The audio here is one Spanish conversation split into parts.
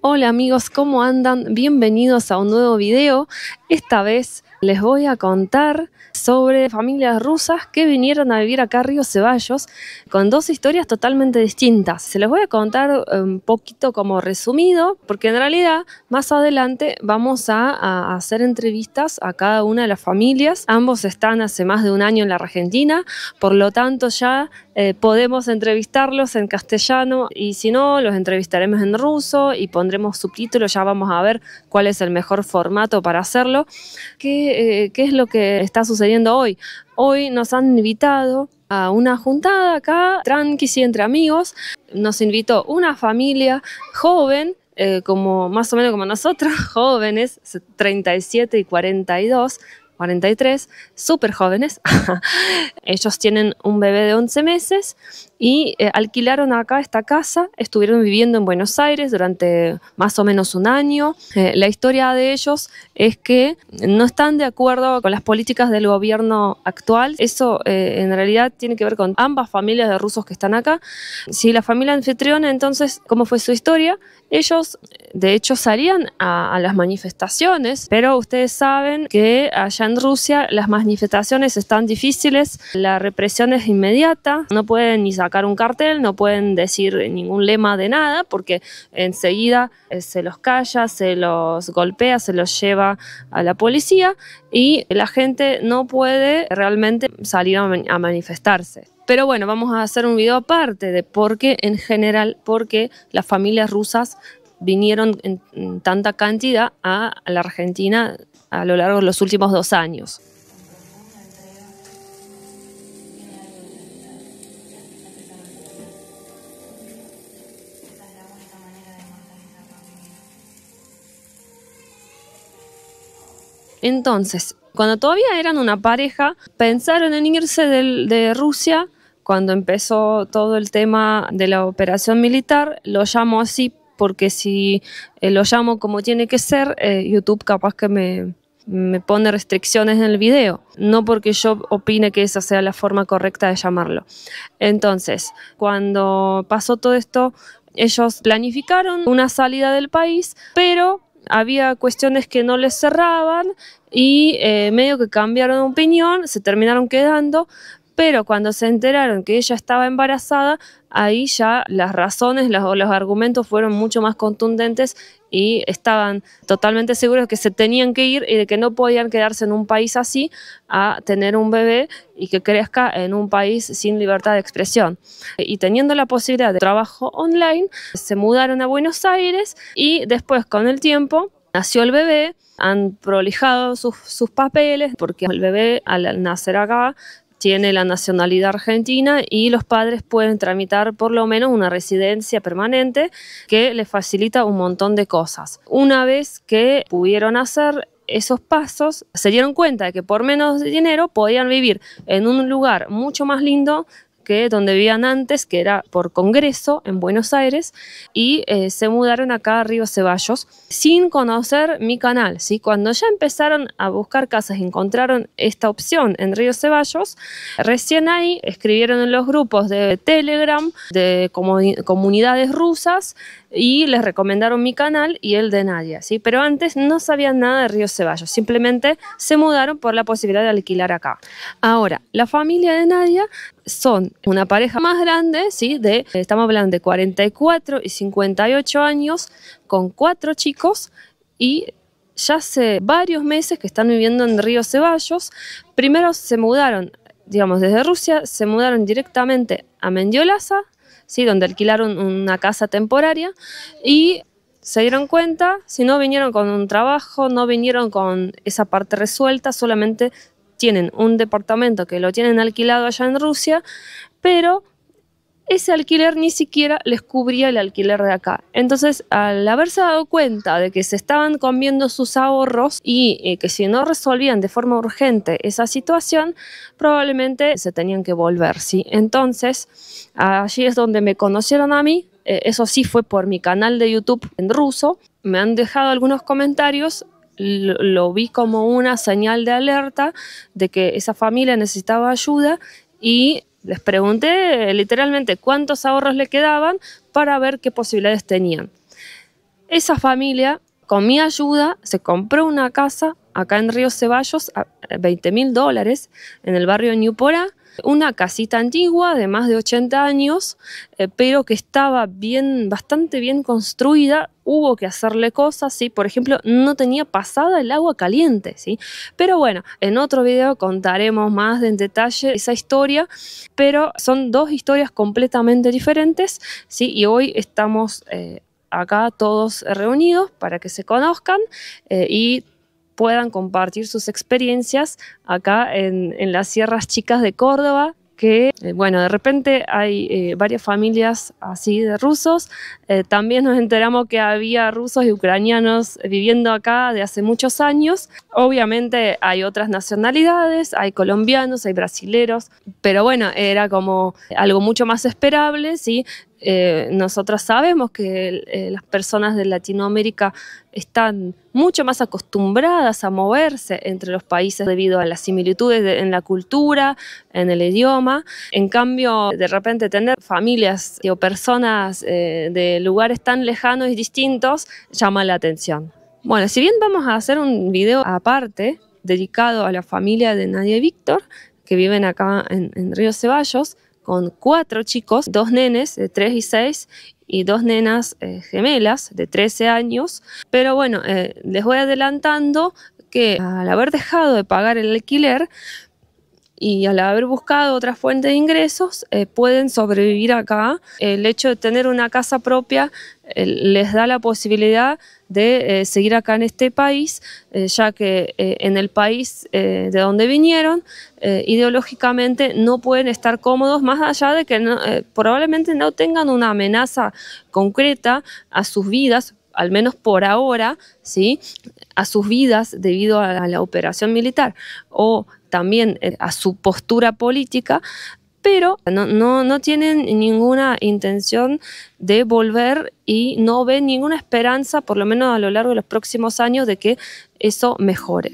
Hola amigos, ¿cómo andan? Bienvenidos a un nuevo video. Esta vez les voy a contar sobre familias rusas que vinieron a vivir acá a Río Ceballos con dos historias totalmente distintas. Se les voy a contar un em, poquito como resumido, porque en realidad más adelante vamos a, a hacer entrevistas a cada una de las familias. Ambos están hace más de un año en la Argentina, por lo tanto ya eh, podemos entrevistarlos en castellano y si no, los entrevistaremos en ruso y pondremos subtítulos, ya vamos a ver cuál es el mejor formato para hacerlo. ¿Qué, eh, es lo que está sucediendo hoy? Hoy nos han invitado a una juntada acá, tranqui y entre amigos. Nos invitó una familia joven eh, como más o menos como nosotros, jóvenes, 37 y 42, 43, súper jóvenes. Ellos tienen un bebé de 11 meses y eh, alquilaron acá esta casa, estuvieron viviendo en Buenos Aires durante más o menos un año. Eh, la historia de ellos es que no están de acuerdo con las políticas del gobierno actual. Eso eh, en realidad tiene que ver con ambas familias de rusos que están acá. Si la familia anfitriona, entonces, ¿cómo fue su historia? Ellos, de hecho, salían a, las manifestaciones, pero ustedes saben que allá Rusia las manifestaciones están difíciles, la represión es inmediata, no pueden ni sacar un cartel, no pueden decir ningún lema de nada, porque enseguida eh, se los calla, se los golpea, se los lleva a la policía y la gente no puede realmente salir a manifestarse. Pero bueno, vamos a hacer un video aparte de por qué en general, porque las familias rusas vinieron en, tanta cantidad a la Argentina a lo largo de los últimos dos años. Entonces, cuando todavía eran una pareja, pensaron en irse de, de, Rusia. Cuando empezó todo el tema de la operación militar, lo llamó así porque si eh, lo llamo como tiene que ser, eh, YouTube capaz que me, pone restricciones en el video, no porque yo opine que esa sea la forma correcta de llamarlo. Entonces, cuando pasó todo esto, ellos planificaron una salida del país, pero había cuestiones que no les cerraban y eh, medio que cambiaron de opinión, se terminaron quedando, pero cuando se enteraron que ella estaba embarazada, ahí ya las razones los argumentos fueron mucho más contundentes y estaban totalmente seguros que se tenían que ir y de que no podían quedarse en un país así a tener un bebé y que crezca en un país sin libertad de expresión. Y teniendo la posibilidad de trabajo online, se mudaron a Buenos Aires y después con el tiempo nació el bebé, han prolijado sus, sus, papeles, porque el bebé al nacer acá tiene la nacionalidad argentina y los padres pueden tramitar por lo menos una residencia permanente que les facilita un montón de cosas. Una vez que pudieron hacer esos pasos, se dieron cuenta de que por menos dinero podían vivir en un lugar mucho más lindo que donde vivían antes, que era por Congreso en Buenos Aires, y eh, se mudaron acá a Río Ceballos sin conocer mi canal. Cuando ya empezaron a buscar casas y encontraron esta opción en Río Ceballos, recién ahí escribieron en los grupos de Telegram, de comunidades rusas, y les recomendaron mi canal y el de Nadia, ¿sí? Pero antes no sabían nada de Río Ceballos, simplemente se mudaron por la posibilidad de alquilar acá. Ahora, la familia de Nadia son una pareja más grande, ¿sí? De, estamos hablando de 44 y 58 años, con cuatro chicos y ya hace varios meses que están viviendo en Río Ceballos. Primero se mudaron, digamos, desde Rusia, se mudaron directamente a Mendiolaza, ¿sí? donde alquilaron una casa temporaria y se dieron cuenta, si no vinieron con un trabajo, no vinieron con esa parte resuelta, solamente tienen un departamento que lo tienen alquilado allá en Rusia, pero ese alquiler ni siquiera les cubría el alquiler de acá. Entonces, al haberse dado cuenta de que se estaban comiendo sus ahorros y eh, que si no resolvían de forma urgente esa situación, probablemente se tenían que volver, ¿sí? Entonces, allí es donde me conocieron a mí. Eh, eso sí fue por mi canal de YouTube en ruso. Me han dejado algunos comentarios lo, vi como una señal de alerta de que esa familia necesitaba ayuda y les pregunté literalmente cuántos ahorros le quedaban para ver qué posibilidades tenían. Esa familia, con mi ayuda, se compró una casa acá en Río Ceballos, a 20 mil dólares, en el barrio Ñuporá, una casita antigua de más de 80 años, eh, pero que estaba bien, bastante bien construida. Hubo que hacerle cosas, ¿sí? Por ejemplo, no tenía pasada el agua caliente, ¿sí? Pero bueno, en otro video contaremos más en detalle esa historia, pero son dos historias completamente diferentes, ¿sí? Y hoy estamos... Eh, acá todos reunidos para que se conozcan eh, y puedan compartir sus experiencias acá en, las Sierras Chicas de Córdoba, que, eh, bueno, de repente hay eh, varias familias así de rusos. Eh, también nos enteramos que había rusos y ucranianos viviendo acá de hace muchos años. Obviamente hay otras nacionalidades, hay colombianos, hay brasileros, pero bueno, era como algo mucho más esperable, ¿sí? Eh, Nosotros sabemos que eh, las personas de Latinoamérica están mucho más acostumbradas a moverse entre los países debido a las similitudes en la cultura, en el idioma. En cambio, de repente tener familias o personas eh, de lugares tan lejanos y distintos llama la atención. Bueno, si bien vamos a hacer un video aparte dedicado a la familia de Nadia y Víctor, que viven acá en, en Río Ceballos, con cuatro chicos, dos nenes de 3 y 6 y dos nenas eh, gemelas de 13 años. Pero bueno, eh, les voy adelantando que al haber dejado de pagar el alquiler, y al haber buscado otra fuente de ingresos eh, pueden sobrevivir acá. El hecho de tener una casa propia eh, les da la posibilidad de eh, seguir acá en este país, ya que en el país de donde vinieron, ideológicamente no pueden estar cómodos, más allá de que probablemente no tengan una amenaza concreta a sus vidas, al menos por ahora, ¿sí? a sus vidas debido a la operación militar o también eh, a su postura política, pero no, no, tienen ninguna intención de volver y no ven ninguna esperanza, por lo menos a lo largo de los próximos años, de que eso mejore.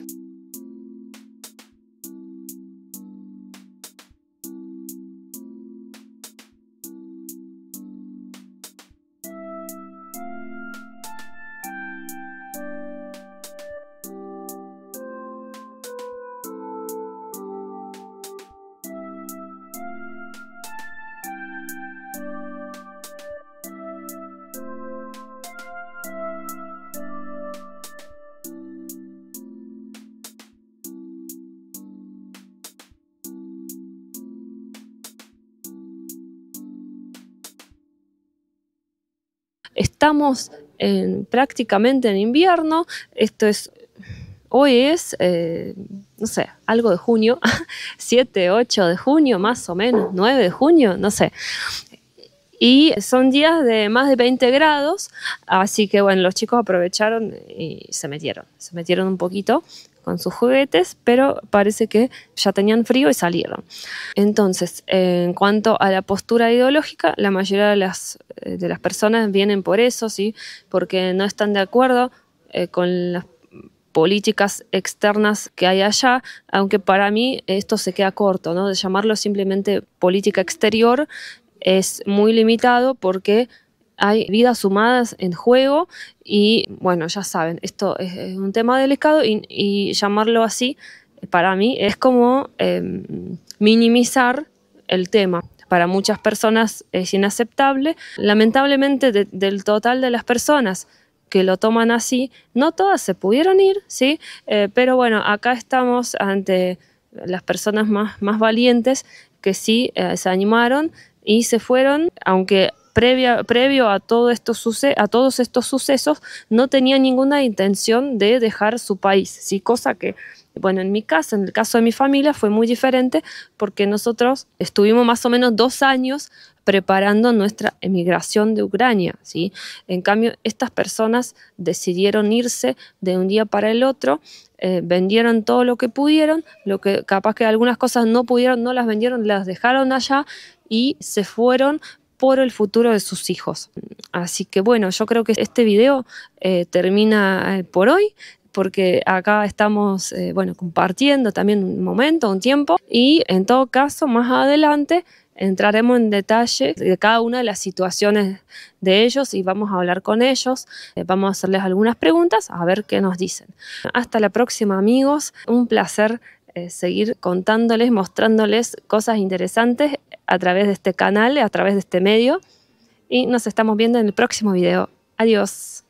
Estamos en, prácticamente en invierno, esto es, hoy es, eh, no sé, algo de junio, 7, 8 de junio más o menos, 9 de junio, no sé. Y son días de más de 20 grados, así que bueno, los chicos aprovecharon y se metieron, se metieron un poquito con sus juguetes, pero parece que ya tenían frío y salieron. Entonces, en cuanto a la postura ideológica, la mayoría de las, eh, de las personas vienen por eso, ¿sí? porque no están de acuerdo eh, con las políticas externas que hay allá, aunque para mí esto se queda corto, ¿no? de llamarlo simplemente política exterior es muy limitado porque hay vidas sumadas en juego y bueno, ya saben, esto es, un tema delicado y, llamarlo así para mí es como em, minimizar el tema. Para muchas personas es inaceptable. Lamentablemente del total de las personas que lo toman así, no todas se pudieron ir, ¿sí? Eh, pero bueno, acá estamos ante las personas más, valientes que sí eh, se animaron y se fueron, aunque previo a, todo a todos estos sucesos, no tenía ninguna intención de dejar su país, ¿sí? cosa que bueno, en mi caso, en el caso de mi familia, fue muy diferente porque nosotros estuvimos más o menos dos años preparando nuestra emigración de Ucrania, ¿sí? En cambio, estas personas decidieron irse de un día para el otro, eh, vendieron todo lo que pudieron, lo que capaz que algunas cosas no pudieron, no las vendieron, las dejaron allá y se fueron por el futuro de sus hijos. Así que bueno, yo creo que este video eh, termina eh, por hoy porque acá estamos eh, bueno, compartiendo también un momento, un tiempo y en todo caso más adelante entraremos en detalle de cada una de las situaciones de ellos y vamos a hablar con ellos, vamos a hacerles algunas preguntas a ver qué nos dicen. Hasta la próxima amigos, un placer seguir contándoles, mostrándoles cosas interesantes a través de este canal, a través de este medio. Y nos estamos viendo en el próximo video. Adiós.